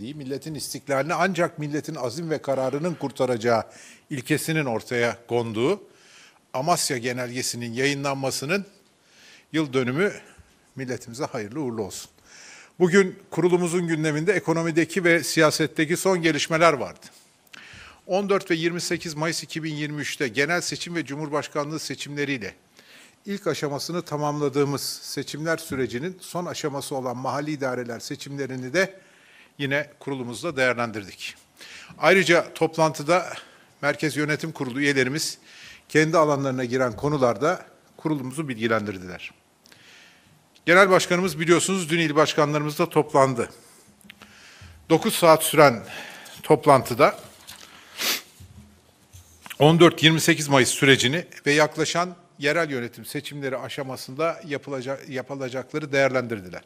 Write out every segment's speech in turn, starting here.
Diye milletin istiklalini ancak milletin azim ve kararının kurtaracağı ilkesinin ortaya konduğu Amasya Genelgesi'nin yayınlanmasının yıl dönümü milletimize hayırlı uğurlu olsun. Bugün kurulumuzun gündeminde ekonomideki ve siyasetteki son gelişmeler vardı. 14 ve 28 Mayıs 2023'te genel seçim ve Cumhurbaşkanlığı seçimleriyle ilk aşamasını tamamladığımız seçimler sürecinin son aşaması olan mahalli idareler seçimlerini de yine kurulumuzda değerlendirdik. Ayrıca toplantıda Merkez Yönetim Kurulu üyelerimiz kendi alanlarına giren konularda kurulumuzu bilgilendirdiler. Genel Başkanımız biliyorsunuz dün il başkanlarımızla toplandı. 9 saat süren toplantıda 14-28 Mayıs sürecini ve yaklaşan yerel yönetim seçimleri aşamasında yapılacak, yapılacakları değerlendirdiler.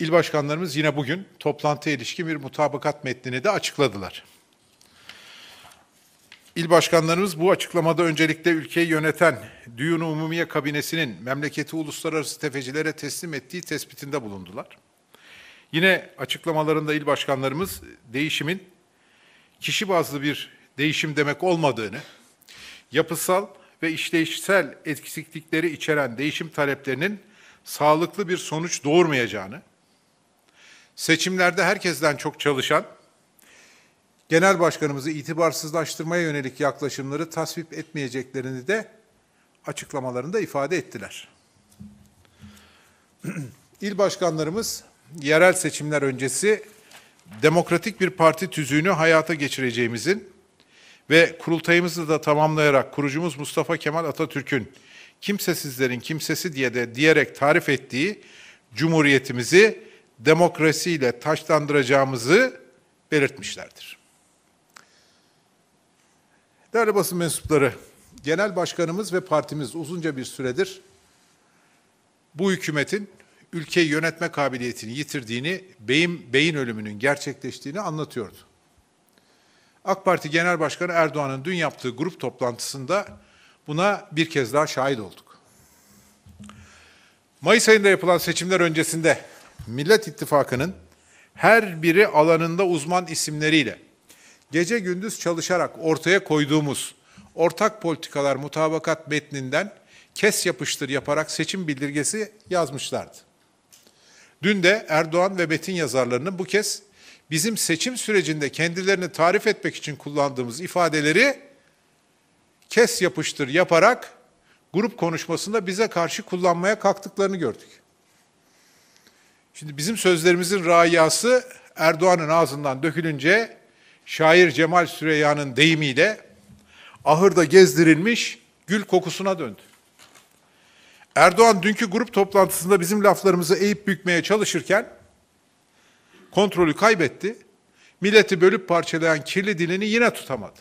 İl başkanlarımız yine bugün toplantıya ilişkin bir mutabakat metnini de açıkladılar. İl başkanlarımız bu açıklamada öncelikle ülkeyi yöneten Düğün Umumiye Kabinesi'nin memleketi uluslararası tefecilere teslim ettiği tespitinde bulundular. Yine açıklamalarında il başkanlarımız değişimin kişi bazlı bir değişim demek olmadığını, yapısal ve işleyişsel eksiklikleri içeren değişim taleplerinin sağlıklı bir sonuç doğurmayacağını, seçimlerde herkesten çok çalışan, genel başkanımızı itibarsızlaştırmaya yönelik yaklaşımları tasvip etmeyeceklerini de açıklamalarında ifade ettiler. İl başkanlarımız yerel seçimler öncesi demokratik bir parti tüzüğünü hayata geçireceğimizin ve kurultayımızı da tamamlayarak kurucumuz Mustafa Kemal Atatürk'ün kimsesizlerin kimsesi diye de diyerek tarif ettiği cumhuriyetimizi demokrasiyle taşlandıracağımızı belirtmişlerdir. Değerli basın mensupları, genel başkanımız ve partimiz uzunca bir süredir bu hükümetin ülkeyi yönetme kabiliyetini yitirdiğini, beyin, beyin ölümünün gerçekleştiğini anlatıyordu. AK Parti Genel Başkanı Erdoğan'ın dün yaptığı grup toplantısında buna bir kez daha şahit olduk. Mayıs ayında yapılan seçimler öncesinde Millet İttifakı'nın her biri alanında uzman isimleriyle gece gündüz çalışarak ortaya koyduğumuz ortak politikalar mutabakat metninden kes yapıştır yaparak seçim bildirgesi yazmışlardı. Dün de Erdoğan ve Metin yazarlarının bu kez bizim seçim sürecinde kendilerini tarif etmek için kullandığımız ifadeleri kes yapıştır yaparak grup konuşmasında bize karşı kullanmaya kalktıklarını gördük. Şimdi bizim sözlerimizin rayası Erdoğan'ın ağzından dökülünce şair Cemal Süreyya'nın deyimiyle ahırda gezdirilmiş gül kokusuna döndü. Erdoğan dünkü grup toplantısında bizim laflarımızı eğip bükmeye çalışırken kontrolü kaybetti. Milleti bölüp parçalayan kirli dilini yine tutamadı.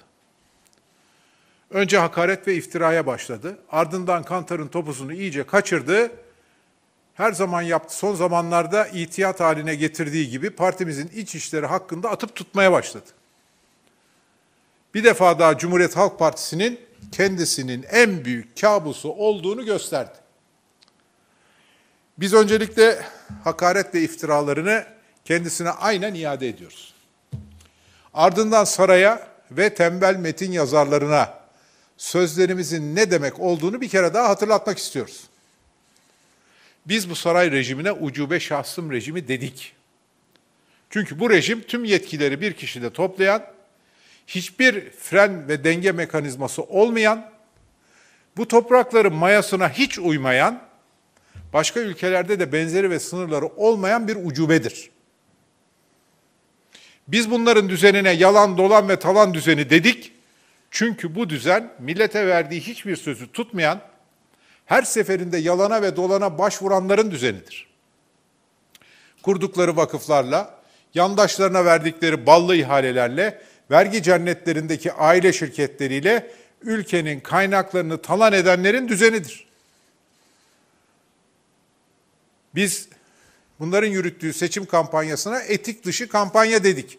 Önce hakaret ve iftiraya başladı. Ardından Kantar'ın topuzunu iyice kaçırdı her zaman yaptı, son zamanlarda ihtiyat haline getirdiği gibi partimizin iç işleri hakkında atıp tutmaya başladı. Bir defa daha Cumhuriyet Halk Partisi'nin kendisinin en büyük kabusu olduğunu gösterdi. Biz öncelikle hakaret ve iftiralarını kendisine aynen iade ediyoruz. Ardından saraya ve tembel metin yazarlarına sözlerimizin ne demek olduğunu bir kere daha hatırlatmak istiyoruz. Biz bu saray rejimine ucube şahsım rejimi dedik. Çünkü bu rejim tüm yetkileri bir kişide toplayan, hiçbir fren ve denge mekanizması olmayan, bu toprakların mayasına hiç uymayan, başka ülkelerde de benzeri ve sınırları olmayan bir ucubedir. Biz bunların düzenine yalan, dolan ve talan düzeni dedik. Çünkü bu düzen millete verdiği hiçbir sözü tutmayan, her seferinde yalana ve dolana başvuranların düzenidir. Kurdukları vakıflarla, yandaşlarına verdikleri ballı ihalelerle, vergi cennetlerindeki aile şirketleriyle ülkenin kaynaklarını talan edenlerin düzenidir. Biz bunların yürüttüğü seçim kampanyasına etik dışı kampanya dedik.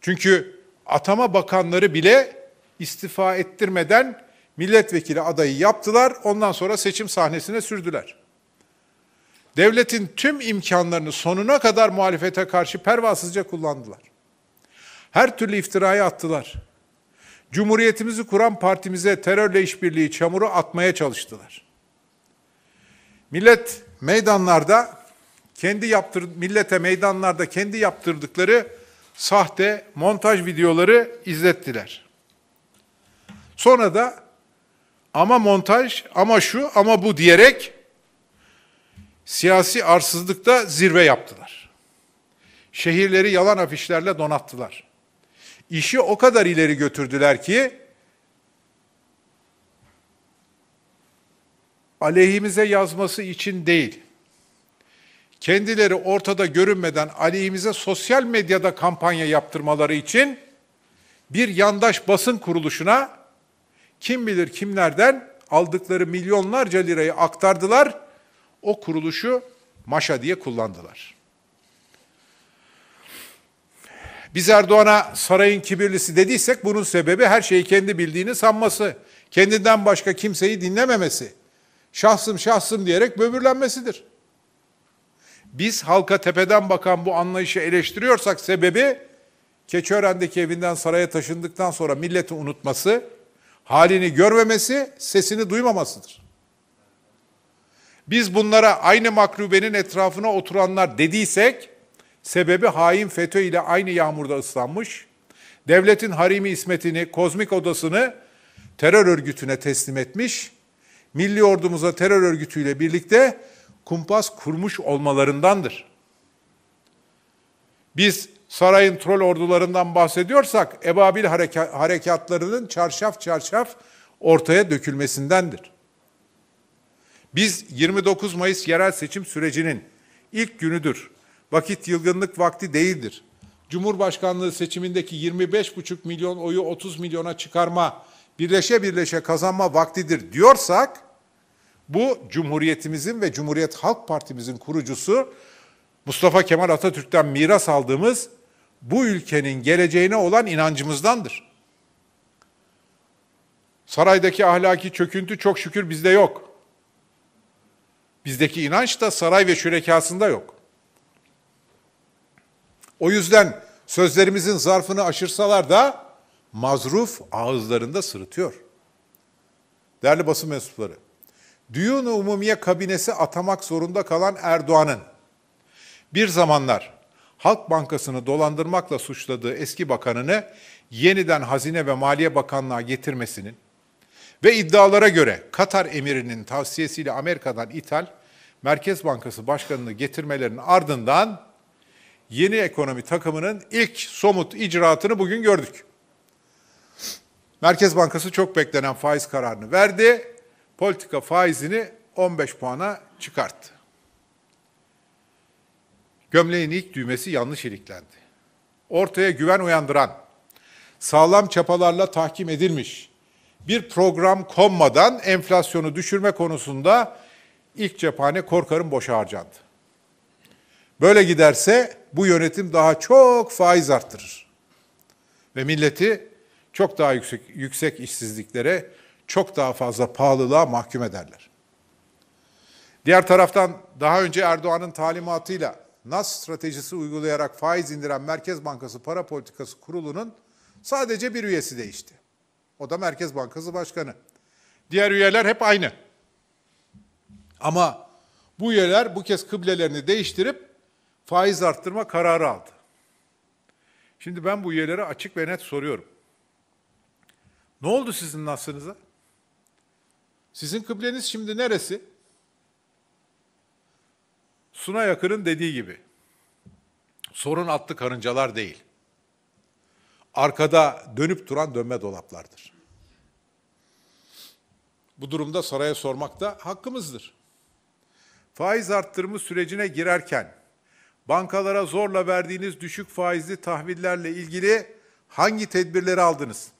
Çünkü atama bakanları bile istifa ettirmeden milletvekili adayı yaptılar. Ondan sonra seçim sahnesine sürdüler. Devletin tüm imkanlarını sonuna kadar muhalefete karşı pervasızca kullandılar. Her türlü iftiraya attılar. Cumhuriyetimizi kuran partimize terörle işbirliği çamuru atmaya çalıştılar. Millet meydanlarda kendi yaptır millete meydanlarda kendi yaptırdıkları sahte montaj videoları izlettiler. Sonra da ama montaj, ama şu, ama bu diyerek siyasi arsızlıkta zirve yaptılar. Şehirleri yalan afişlerle donattılar. İşi o kadar ileri götürdüler ki aleyhimize yazması için değil, kendileri ortada görünmeden aleyhimize sosyal medyada kampanya yaptırmaları için bir yandaş basın kuruluşuna kim bilir kimlerden aldıkları milyonlarca lirayı aktardılar, o kuruluşu maşa diye kullandılar. Biz Erdoğan'a sarayın kibirlisi dediysek bunun sebebi her şeyi kendi bildiğini sanması, kendinden başka kimseyi dinlememesi, şahsım şahsım diyerek böbürlenmesidir. Biz halka tepeden bakan bu anlayışı eleştiriyorsak sebebi Keçiören'deki evinden saraya taşındıktan sonra milleti unutması, halini görmemesi, sesini duymamasıdır. Biz bunlara aynı makrubenin etrafına oturanlar dediysek, sebebi hain FETÖ ile aynı yağmurda ıslanmış, devletin harimi ismetini, kozmik odasını terör örgütüne teslim etmiş, milli ordumuza terör örgütüyle birlikte kumpas kurmuş olmalarındandır. Biz sarayın troll ordularından bahsediyorsak ebabil hareka harekatlarının çarşaf çarşaf ortaya dökülmesindendir. Biz 29 Mayıs yerel seçim sürecinin ilk günüdür. Vakit yılgınlık vakti değildir. Cumhurbaşkanlığı seçimindeki 25,5 milyon oyu 30 milyona çıkarma, birleşe birleşe kazanma vaktidir diyorsak bu Cumhuriyetimizin ve Cumhuriyet Halk Partimizin kurucusu Mustafa Kemal Atatürk'ten miras aldığımız bu ülkenin geleceğine olan inancımızdandır. Saraydaki ahlaki çöküntü çok şükür bizde yok. Bizdeki inanç da saray ve şürekasında yok. O yüzden sözlerimizin zarfını aşırsalar da mazruf ağızlarında sırıtıyor. Değerli basın mensupları, Düğün Umumiye kabinesi atamak zorunda kalan Erdoğan'ın bir zamanlar Halk Bankası'nı dolandırmakla suçladığı eski bakanını yeniden Hazine ve Maliye Bakanlığı'na getirmesinin ve iddialara göre Katar emirinin tavsiyesiyle Amerika'dan ithal Merkez Bankası Başkanı'nı getirmelerinin ardından yeni ekonomi takımının ilk somut icraatını bugün gördük. Merkez Bankası çok beklenen faiz kararını verdi. Politika faizini 15 puana çıkarttı. Gömleğin ilk düğmesi yanlış iliklendi. Ortaya güven uyandıran, sağlam çapalarla tahkim edilmiş bir program konmadan enflasyonu düşürme konusunda ilk cephane korkarım boşa harcandı. Böyle giderse bu yönetim daha çok faiz arttırır. Ve milleti çok daha yüksek, yüksek işsizliklere, çok daha fazla pahalılığa mahkum ederler. Diğer taraftan daha önce Erdoğan'ın talimatıyla nas stratejisi uygulayarak faiz indiren Merkez Bankası Para Politikası Kurulu'nun sadece bir üyesi değişti. O da Merkez Bankası Başkanı. Diğer üyeler hep aynı. Ama bu üyeler bu kez kıblelerini değiştirip faiz arttırma kararı aldı. Şimdi ben bu üyelere açık ve net soruyorum. Ne oldu sizin nasınıza? Sizin kıbleniz şimdi neresi? Sunay Yakın'ın dediği gibi sorun attı karıncalar değil. Arkada dönüp duran dönme dolaplardır. Bu durumda saraya sormak da hakkımızdır. Faiz arttırımı sürecine girerken bankalara zorla verdiğiniz düşük faizli tahvillerle ilgili hangi tedbirleri aldınız?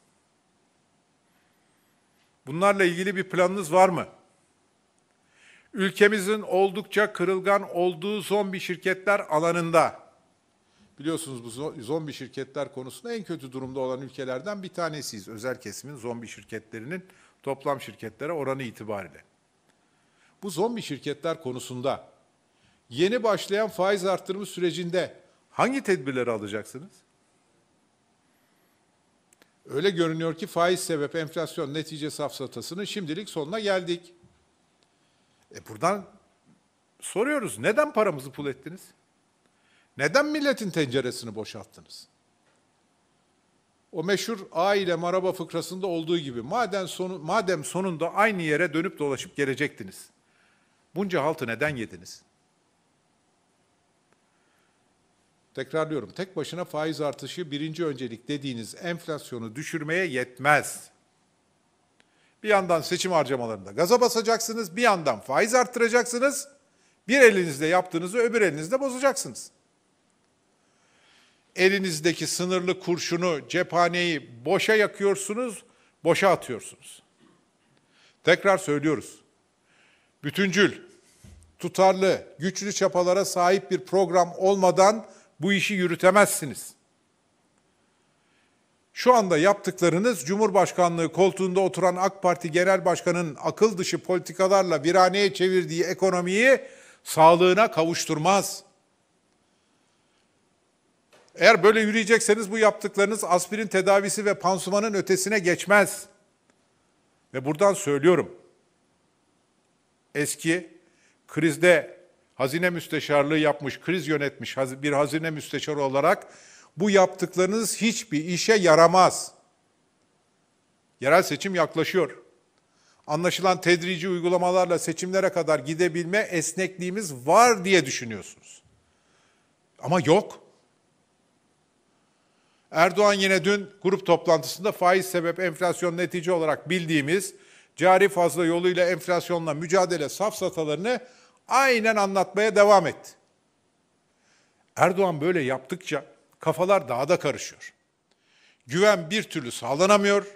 Bunlarla ilgili bir planınız var mı? Ülkemizin oldukça kırılgan olduğu zombi şirketler alanında biliyorsunuz bu zombi şirketler konusunda en kötü durumda olan ülkelerden bir tanesiyiz. Özel kesimin zombi şirketlerinin toplam şirketlere oranı itibariyle. Bu zombi şirketler konusunda yeni başlayan faiz artırımı sürecinde hangi tedbirleri alacaksınız? Öyle görünüyor ki faiz sebep enflasyon neticesi hafsatasının şimdilik sonuna geldik. E buradan soruyoruz. Neden paramızı pul ettiniz? Neden milletin tenceresini boşalttınız? O meşhur aile maraba fıkrasında olduğu gibi madem, sonu, madem sonunda aynı yere dönüp dolaşıp gelecektiniz. Bunca haltı neden yediniz? Tekrarlıyorum. Tek başına faiz artışı birinci öncelik dediğiniz enflasyonu düşürmeye yetmez. Bir yandan seçim harcamalarında gaza basacaksınız, bir yandan faiz arttıracaksınız. Bir elinizde yaptığınızı öbür elinizde bozacaksınız. Elinizdeki sınırlı kurşunu, cephaneyi boşa yakıyorsunuz, boşa atıyorsunuz. Tekrar söylüyoruz. Bütüncül, tutarlı, güçlü çapalara sahip bir program olmadan bu işi yürütemezsiniz.'' Şu anda yaptıklarınız Cumhurbaşkanlığı koltuğunda oturan AK Parti Genel Başkanı'nın akıl dışı politikalarla viraneye çevirdiği ekonomiyi sağlığına kavuşturmaz. Eğer böyle yürüyecekseniz bu yaptıklarınız aspirin tedavisi ve pansumanın ötesine geçmez. Ve buradan söylüyorum. Eski krizde hazine müsteşarlığı yapmış, kriz yönetmiş bir hazine müsteşarı olarak bu yaptıklarınız hiçbir işe yaramaz. Yerel seçim yaklaşıyor. Anlaşılan tedrici uygulamalarla seçimlere kadar gidebilme esnekliğimiz var diye düşünüyorsunuz. Ama yok. Erdoğan yine dün grup toplantısında faiz sebep enflasyon netice olarak bildiğimiz cari fazla yoluyla enflasyonla mücadele safsatalarını aynen anlatmaya devam etti. Erdoğan böyle yaptıkça kafalar daha da karışıyor. Güven bir türlü sağlanamıyor.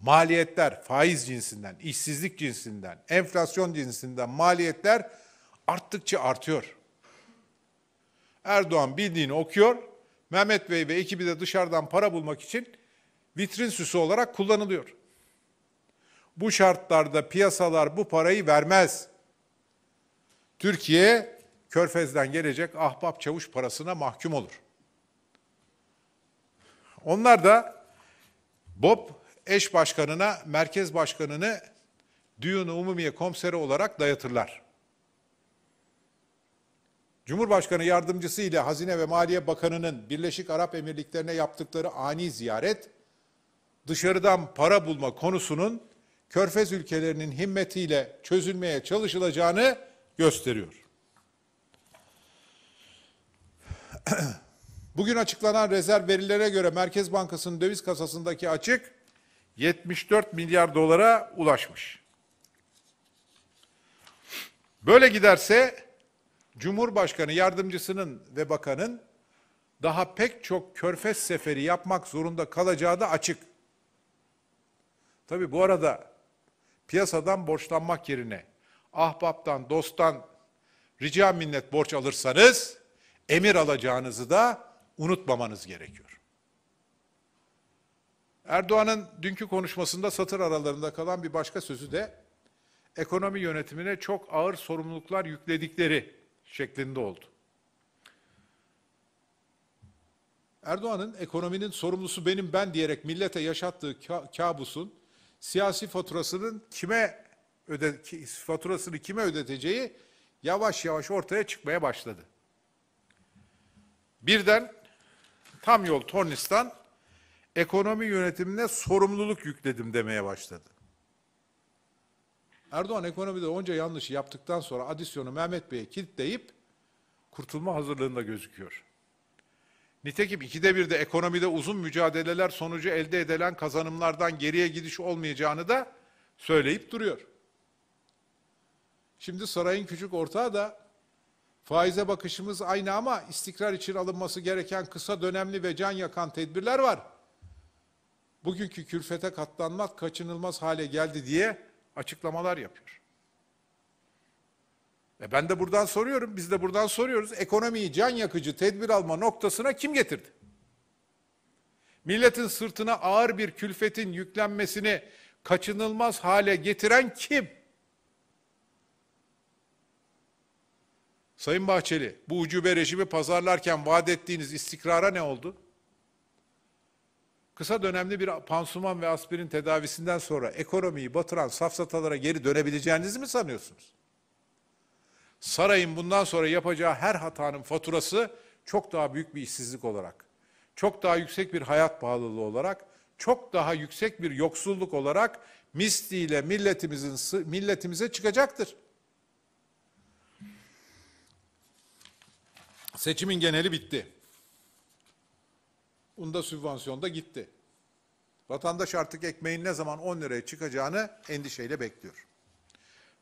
Maliyetler faiz cinsinden, işsizlik cinsinden, enflasyon cinsinden maliyetler arttıkça artıyor. Erdoğan bildiğini okuyor. Mehmet Bey ve ekibi de dışarıdan para bulmak için vitrin süsü olarak kullanılıyor. Bu şartlarda piyasalar bu parayı vermez. Türkiye körfezden gelecek ahbap çavuş parasına mahkum olur. Onlar da BOP eş başkanına, merkez başkanını Düğünü Umumiye Komiseri olarak dayatırlar. Cumhurbaşkanı yardımcısı ile Hazine ve Maliye Bakanı'nın Birleşik Arap Emirlikleri'ne yaptıkları ani ziyaret, dışarıdan para bulma konusunun Körfez ülkelerinin himmetiyle çözülmeye çalışılacağını gösteriyor. Bugün açıklanan rezerv verilere göre Merkez Bankası'nın döviz kasasındaki açık 74 milyar dolara ulaşmış. Böyle giderse Cumhurbaşkanı yardımcısının ve bakanın daha pek çok körfez seferi yapmak zorunda kalacağı da açık. Tabi bu arada piyasadan borçlanmak yerine ahbaptan, dosttan rica minnet borç alırsanız emir alacağınızı da unutmamanız gerekiyor. Erdoğan'ın dünkü konuşmasında satır aralarında kalan bir başka sözü de ekonomi yönetimine çok ağır sorumluluklar yükledikleri şeklinde oldu. Erdoğan'ın ekonominin sorumlusu benim ben diyerek millete yaşattığı kabusun siyasi faturasının kime öde faturasını kime ödeteceği yavaş yavaş ortaya çıkmaya başladı. Birden tam yol Tornistan ekonomi yönetimine sorumluluk yükledim demeye başladı. Erdoğan ekonomide onca yanlışı yaptıktan sonra adisyonu Mehmet Bey'e kilitleyip kurtulma hazırlığında gözüküyor. Nitekim ikide bir de ekonomide uzun mücadeleler sonucu elde edilen kazanımlardan geriye gidiş olmayacağını da söyleyip duruyor. Şimdi sarayın küçük ortağı da Faize bakışımız aynı ama istikrar için alınması gereken kısa dönemli ve can yakan tedbirler var. Bugünkü külfete katlanmak kaçınılmaz hale geldi diye açıklamalar yapıyor. E ben de buradan soruyorum, biz de buradan soruyoruz. Ekonomiyi can yakıcı tedbir alma noktasına kim getirdi? Milletin sırtına ağır bir külfetin yüklenmesini kaçınılmaz hale getiren kim? Sayın Bahçeli, bu ucube rejimi pazarlarken vaat ettiğiniz istikrara ne oldu? Kısa dönemli bir pansuman ve aspirin tedavisinden sonra ekonomiyi batıran safsatalara geri dönebileceğinizi mi sanıyorsunuz? Sarayın bundan sonra yapacağı her hatanın faturası çok daha büyük bir işsizlik olarak, çok daha yüksek bir hayat pahalılığı olarak, çok daha yüksek bir yoksulluk olarak misliyle milletimizin milletimize çıkacaktır. Seçimin geneli bitti. Bunda sübvansiyon da gitti. Vatandaş artık ekmeğin ne zaman 10 liraya çıkacağını endişeyle bekliyor.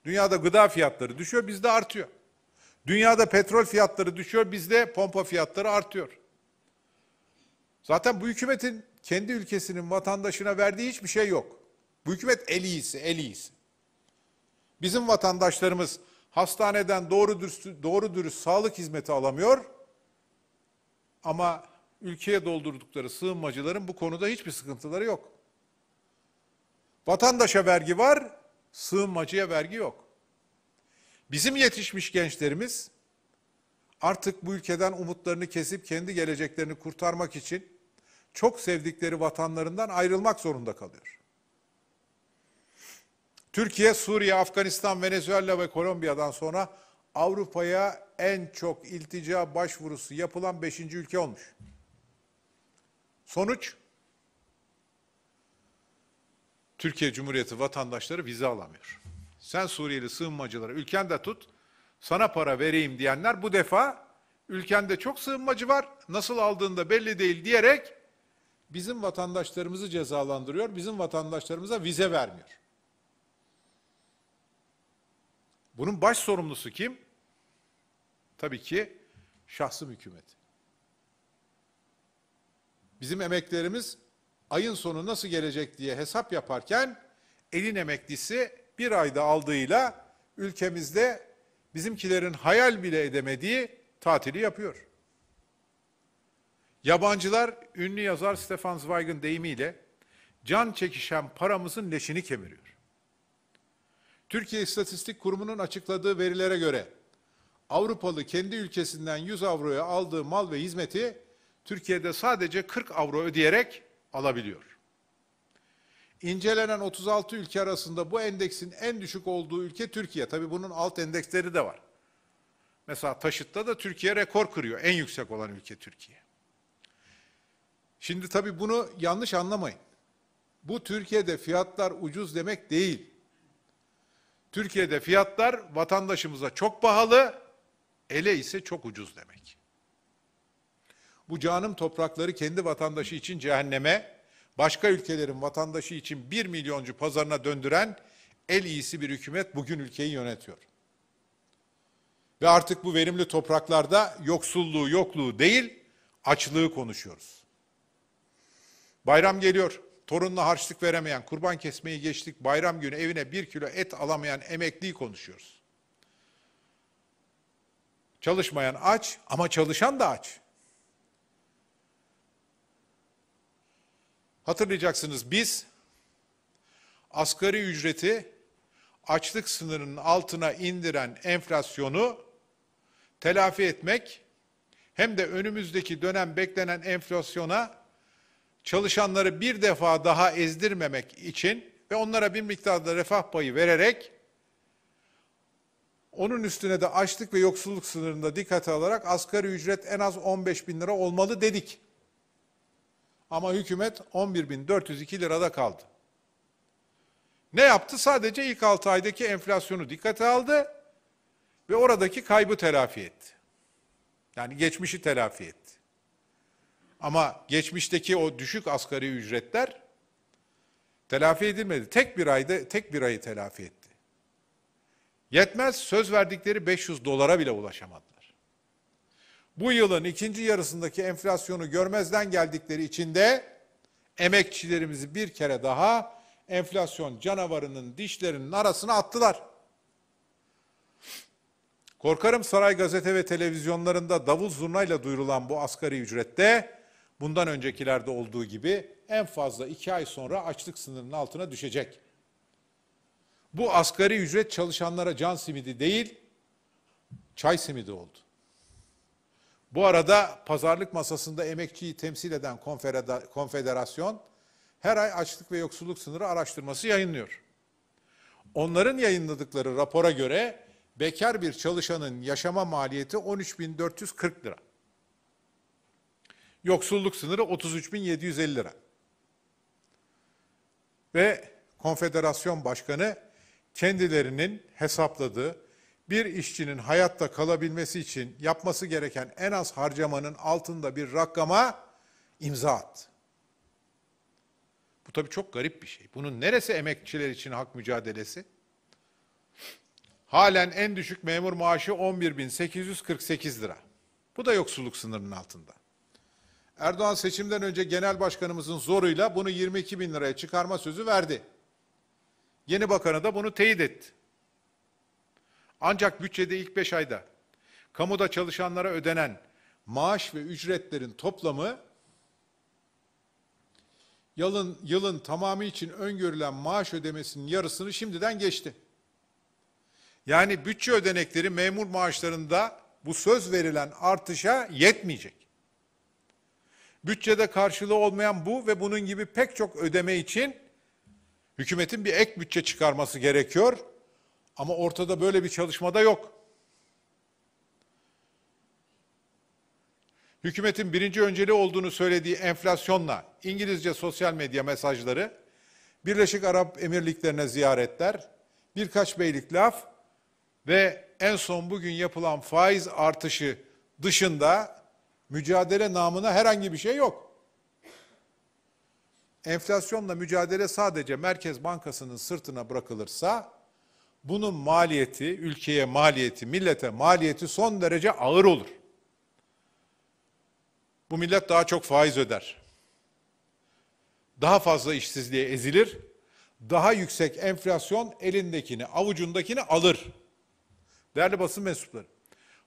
Dünyada gıda fiyatları düşüyor, bizde artıyor. Dünyada petrol fiyatları düşüyor, bizde pompa fiyatları artıyor. Zaten bu hükümetin kendi ülkesinin vatandaşına verdiği hiçbir şey yok. Bu hükümet el iyisi, el iyisi. Bizim vatandaşlarımız hastaneden doğru dürüst, doğru dürüst sağlık hizmeti alamıyor. Ama ülkeye doldurdukları sığınmacıların bu konuda hiçbir sıkıntıları yok. Vatandaşa vergi var, sığınmacıya vergi yok. Bizim yetişmiş gençlerimiz artık bu ülkeden umutlarını kesip kendi geleceklerini kurtarmak için çok sevdikleri vatanlarından ayrılmak zorunda kalıyor. Türkiye, Suriye, Afganistan, Venezuela ve Kolombiya'dan sonra Avrupa'ya en çok iltica başvurusu yapılan beşinci ülke olmuş. Sonuç? Türkiye Cumhuriyeti vatandaşları vize alamıyor. Sen Suriyeli sığınmacıları ülkende tut, sana para vereyim diyenler bu defa ülkende çok sığınmacı var, nasıl aldığında belli değil diyerek bizim vatandaşlarımızı cezalandırıyor, bizim vatandaşlarımıza vize vermiyor. Bunun baş sorumlusu kim? Tabii ki şahsım hükümeti. Bizim emeklerimiz ayın sonu nasıl gelecek diye hesap yaparken elin emeklisi bir ayda aldığıyla ülkemizde bizimkilerin hayal bile edemediği tatili yapıyor. Yabancılar ünlü yazar Stefan Zweig'in deyimiyle can çekişen paramızın leşini kemiriyor. Türkiye İstatistik Kurumu'nun açıkladığı verilere göre Avrupalı kendi ülkesinden 100 avroya aldığı mal ve hizmeti Türkiye'de sadece 40 avro ödeyerek alabiliyor. İncelenen 36 ülke arasında bu endeksin en düşük olduğu ülke Türkiye. Tabi bunun alt endeksleri de var. Mesela taşıtta da Türkiye rekor kırıyor. En yüksek olan ülke Türkiye. Şimdi tabi bunu yanlış anlamayın. Bu Türkiye'de fiyatlar ucuz demek değil. Türkiye'de fiyatlar vatandaşımıza çok pahalı, ele ise çok ucuz demek. Bu canım toprakları kendi vatandaşı için cehenneme, başka ülkelerin vatandaşı için bir milyoncu pazarına döndüren el iyisi bir hükümet bugün ülkeyi yönetiyor. Ve artık bu verimli topraklarda yoksulluğu, yokluğu değil, açlığı konuşuyoruz. Bayram geliyor torununa harçlık veremeyen, kurban kesmeyi geçtik, bayram günü evine bir kilo et alamayan emekliyi konuşuyoruz. Çalışmayan aç ama çalışan da aç. Hatırlayacaksınız biz asgari ücreti açlık sınırının altına indiren enflasyonu telafi etmek hem de önümüzdeki dönem beklenen enflasyona çalışanları bir defa daha ezdirmemek için ve onlara bir miktarda refah payı vererek onun üstüne de açlık ve yoksulluk sınırında dikkate alarak asgari ücret en az 15 bin lira olmalı dedik. Ama hükümet 11 bin 402 lirada kaldı. Ne yaptı? Sadece ilk 6 aydaki enflasyonu dikkate aldı ve oradaki kaybı telafi etti. Yani geçmişi telafi etti. Ama geçmişteki o düşük asgari ücretler telafi edilmedi. Tek bir ayda tek bir ayı telafi etti. Yetmez söz verdikleri 500 dolara bile ulaşamadılar. Bu yılın ikinci yarısındaki enflasyonu görmezden geldikleri için de emekçilerimizi bir kere daha enflasyon canavarının dişlerinin arasına attılar. Korkarım saray gazete ve televizyonlarında davul zurnayla duyurulan bu asgari ücrette bundan öncekilerde olduğu gibi en fazla iki ay sonra açlık sınırının altına düşecek. Bu asgari ücret çalışanlara can simidi değil, çay simidi oldu. Bu arada pazarlık masasında emekçiyi temsil eden konfederasyon her ay açlık ve yoksulluk sınırı araştırması yayınlıyor. Onların yayınladıkları rapora göre bekar bir çalışanın yaşama maliyeti 13.440 lira. Yoksulluk sınırı 33.750 lira. Ve konfederasyon başkanı kendilerinin hesapladığı bir işçinin hayatta kalabilmesi için yapması gereken en az harcamanın altında bir rakama imza attı. Bu tabii çok garip bir şey. Bunun neresi emekçiler için hak mücadelesi? Halen en düşük memur maaşı 11.848 lira. Bu da yoksulluk sınırının altında. Erdoğan seçimden önce genel başkanımızın zoruyla bunu 22 bin liraya çıkarma sözü verdi. Yeni bakanı da bunu teyit etti. Ancak bütçede ilk beş ayda kamuda çalışanlara ödenen maaş ve ücretlerin toplamı yılın, yılın tamamı için öngörülen maaş ödemesinin yarısını şimdiden geçti. Yani bütçe ödenekleri memur maaşlarında bu söz verilen artışa yetmeyecek. Bütçede karşılığı olmayan bu ve bunun gibi pek çok ödeme için hükümetin bir ek bütçe çıkarması gerekiyor. Ama ortada böyle bir çalışmada yok. Hükümetin birinci önceliği olduğunu söylediği enflasyonla İngilizce sosyal medya mesajları, Birleşik Arap Emirlikleri'ne ziyaretler, birkaç beylik laf ve en son bugün yapılan faiz artışı dışında Mücadele namına herhangi bir şey yok. Enflasyonla mücadele sadece Merkez Bankası'nın sırtına bırakılırsa bunun maliyeti, ülkeye maliyeti, millete maliyeti son derece ağır olur. Bu millet daha çok faiz öder. Daha fazla işsizliğe ezilir. Daha yüksek enflasyon elindekini, avucundakini alır. Değerli basın mensupları,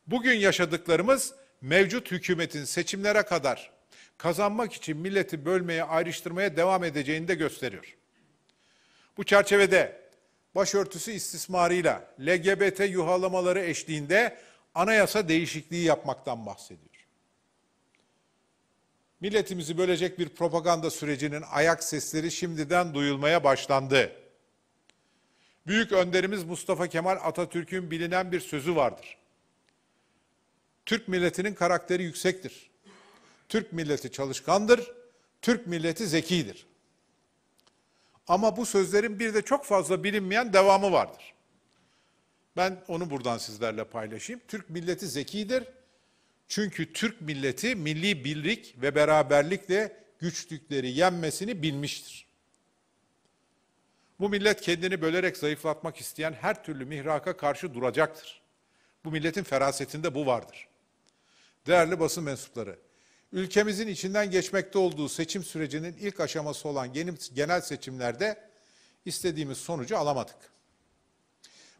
bugün yaşadıklarımız mevcut hükümetin seçimlere kadar kazanmak için milleti bölmeye, ayrıştırmaya devam edeceğini de gösteriyor. Bu çerçevede başörtüsü istismarıyla LGBT yuhalamaları eşliğinde anayasa değişikliği yapmaktan bahsediyor. Milletimizi bölecek bir propaganda sürecinin ayak sesleri şimdiden duyulmaya başlandı. Büyük önderimiz Mustafa Kemal Atatürk'ün bilinen bir sözü vardır. Türk milletinin karakteri yüksektir. Türk milleti çalışkandır. Türk milleti zekidir. Ama bu sözlerin bir de çok fazla bilinmeyen devamı vardır. Ben onu buradan sizlerle paylaşayım. Türk milleti zekidir. Çünkü Türk milleti milli birlik ve beraberlikle güçlükleri yenmesini bilmiştir. Bu millet kendini bölerek zayıflatmak isteyen her türlü mihraka karşı duracaktır. Bu milletin ferasetinde bu vardır. Değerli basın mensupları, ülkemizin içinden geçmekte olduğu seçim sürecinin ilk aşaması olan genel seçimlerde istediğimiz sonucu alamadık.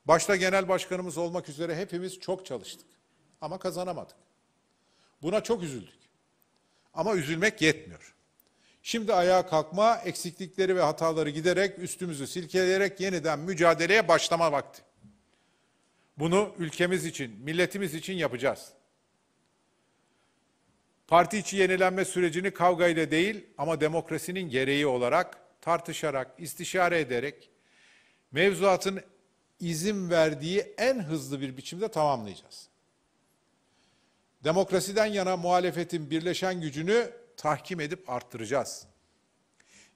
Başta genel başkanımız olmak üzere hepimiz çok çalıştık ama kazanamadık. Buna çok üzüldük. Ama üzülmek yetmiyor. Şimdi ayağa kalkma, eksiklikleri ve hataları giderek üstümüzü silkeleyerek yeniden mücadeleye başlama vakti. Bunu ülkemiz için, milletimiz için yapacağız. Parti içi yenilenme sürecini kavgayla değil ama demokrasinin gereği olarak tartışarak, istişare ederek mevzuatın izin verdiği en hızlı bir biçimde tamamlayacağız. Demokrasiden yana muhalefetin birleşen gücünü tahkim edip arttıracağız.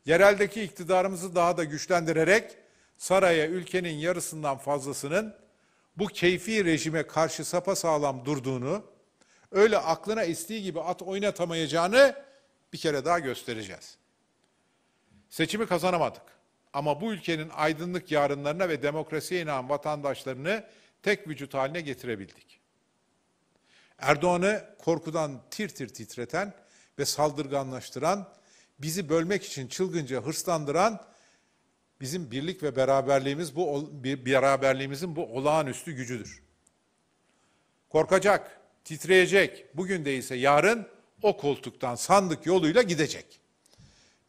Yereldeki iktidarımızı daha da güçlendirerek saraya ülkenin yarısından fazlasının bu keyfi rejime karşı sapasağlam durduğunu öyle aklına istiği gibi at oynatamayacağını bir kere daha göstereceğiz. Seçimi kazanamadık. Ama bu ülkenin aydınlık yarınlarına ve demokrasiye inanan vatandaşlarını tek vücut haline getirebildik. Erdoğan'ı korkudan tir tir titreten ve saldırganlaştıran, bizi bölmek için çılgınca hırslandıran bizim birlik ve beraberliğimiz bu beraberliğimizin bu olağanüstü gücüdür. Korkacak, titreyecek. Bugün değilse yarın o koltuktan sandık yoluyla gidecek.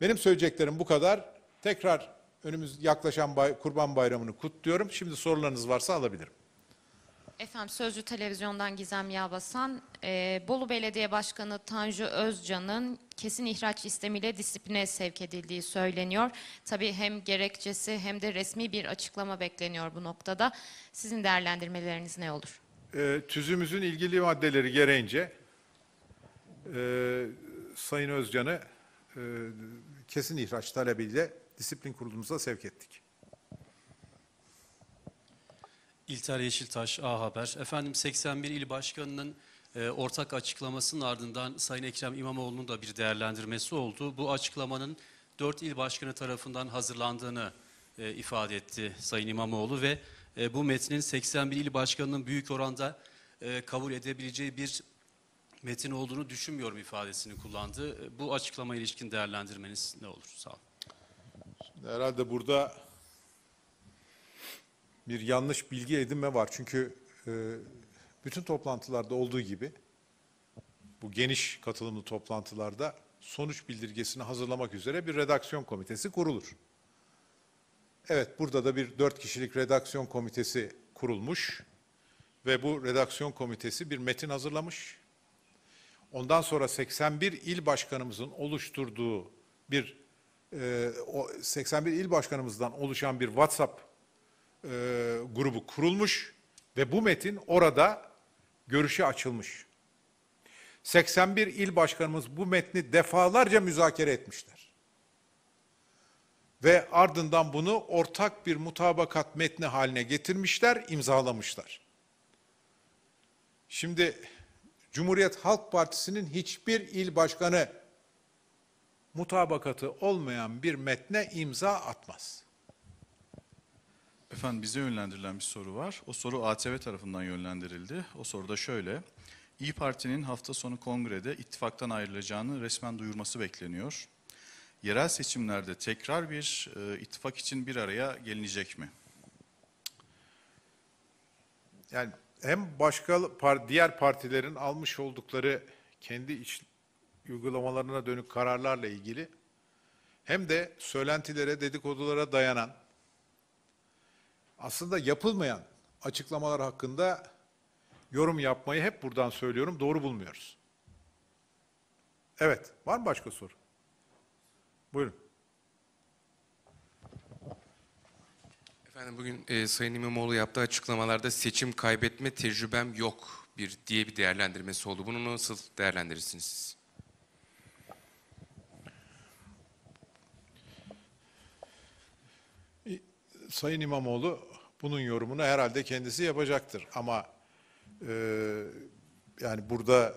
Benim söyleyeceklerim bu kadar. Tekrar önümüz yaklaşan bay, Kurban Bayramı'nı kutluyorum. Şimdi sorularınız varsa alabilirim. Efendim Sözcü Televizyon'dan Gizem Yağbasan, e, Bolu Belediye Başkanı Tanju Özcan'ın kesin ihraç istemiyle disipline sevk edildiği söyleniyor. Tabii hem gerekçesi hem de resmi bir açıklama bekleniyor bu noktada. Sizin değerlendirmeleriniz ne olur? e, ee, tüzüğümüzün ilgili maddeleri gereğince e, Sayın Özcan'ı e, kesin ihraç talebiyle disiplin kurulumuza sevk ettik. İlter Yeşiltaş, A Haber. Efendim 81 il başkanının e, ortak açıklamasının ardından Sayın Ekrem İmamoğlu'nun da bir değerlendirmesi oldu. Bu açıklamanın dört il başkanı tarafından hazırlandığını e, ifade etti Sayın İmamoğlu ve e, bu metnin 81 il başkanının büyük oranda e, kabul edebileceği bir metin olduğunu düşünmüyorum ifadesini kullandı. E, bu açıklama ilişkin değerlendirmeniz ne olur? Sağ olun. Şimdi herhalde burada bir yanlış bilgi edinme var. Çünkü e, bütün toplantılarda olduğu gibi bu geniş katılımlı toplantılarda sonuç bildirgesini hazırlamak üzere bir redaksiyon komitesi kurulur. Evet, burada da bir dört kişilik redaksiyon komitesi kurulmuş ve bu redaksiyon komitesi bir metin hazırlamış. Ondan sonra 81 il başkanımızın oluşturduğu bir 81 e, il başkanımızdan oluşan bir WhatsApp e, grubu kurulmuş ve bu metin orada görüşe açılmış. 81 il başkanımız bu metni defalarca müzakere etmişler ve ardından bunu ortak bir mutabakat metni haline getirmişler, imzalamışlar. Şimdi Cumhuriyet Halk Partisi'nin hiçbir il başkanı mutabakatı olmayan bir metne imza atmaz. Efendim bize yönlendirilen bir soru var. O soru ATV tarafından yönlendirildi. O soru da şöyle. İyi Parti'nin hafta sonu kongrede ittifaktan ayrılacağını resmen duyurması bekleniyor yerel seçimlerde tekrar bir e, ittifak için bir araya gelinecek mi? Yani hem başka diğer partilerin almış oldukları kendi iç uygulamalarına dönük kararlarla ilgili hem de söylentilere, dedikodulara dayanan aslında yapılmayan açıklamalar hakkında yorum yapmayı hep buradan söylüyorum doğru bulmuyoruz. Evet, var mı başka soru? Buyurun. Efendim bugün e, Sayın İmamoğlu yaptığı açıklamalarda seçim kaybetme tecrübem yok bir diye bir değerlendirmesi oldu. Bunu nasıl değerlendirirsiniz siz? E, Sayın İmamoğlu bunun yorumunu herhalde kendisi yapacaktır. Ama e, yani burada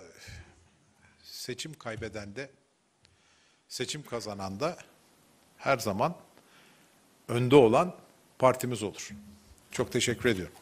seçim kaybeden de seçim kazanan da her zaman önde olan partimiz olur. Çok teşekkür ediyorum.